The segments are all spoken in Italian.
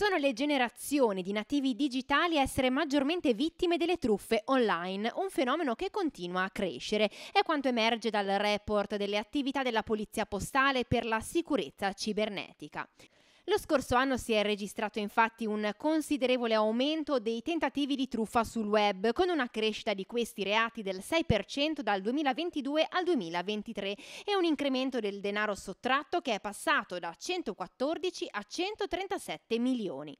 Sono le generazioni di nativi digitali a essere maggiormente vittime delle truffe online, un fenomeno che continua a crescere. È quanto emerge dal report delle attività della Polizia Postale per la sicurezza cibernetica. Lo scorso anno si è registrato infatti un considerevole aumento dei tentativi di truffa sul web, con una crescita di questi reati del 6% dal 2022 al 2023 e un incremento del denaro sottratto che è passato da 114 a 137 milioni.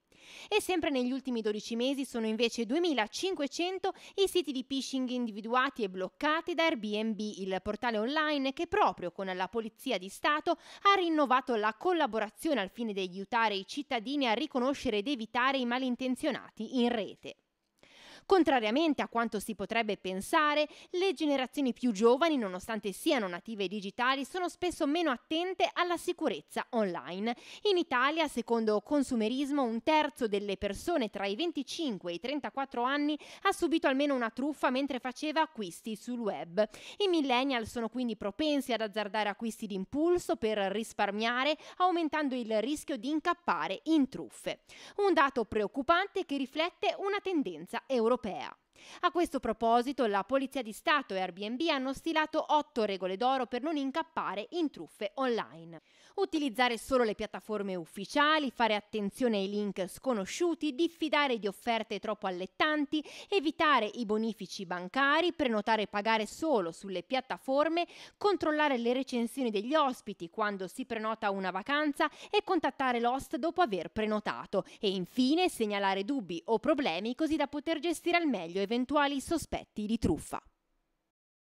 E sempre negli ultimi 12 mesi sono invece 2.500 i siti di phishing individuati e bloccati da Airbnb, il portale online che proprio con la Polizia di Stato ha rinnovato la collaborazione al fine di aiutare i cittadini a riconoscere ed evitare i malintenzionati in rete. Contrariamente a quanto si potrebbe pensare, le generazioni più giovani, nonostante siano native digitali, sono spesso meno attente alla sicurezza online. In Italia, secondo Consumerismo, un terzo delle persone tra i 25 e i 34 anni ha subito almeno una truffa mentre faceva acquisti sul web. I millennial sono quindi propensi ad azzardare acquisti d'impulso per risparmiare, aumentando il rischio di incappare in truffe. Un dato preoccupante che riflette una tendenza europea. europea. A questo proposito, la Polizia di Stato e Airbnb hanno stilato otto regole d'oro per non incappare in truffe online. Utilizzare solo le piattaforme ufficiali, fare attenzione ai link sconosciuti, diffidare di offerte troppo allettanti, evitare i bonifici bancari, prenotare e pagare solo sulle piattaforme, controllare le recensioni degli ospiti quando si prenota una vacanza e contattare l'host dopo aver prenotato e infine segnalare dubbi o problemi così da poter gestire al meglio eventuali sospetti di truffa.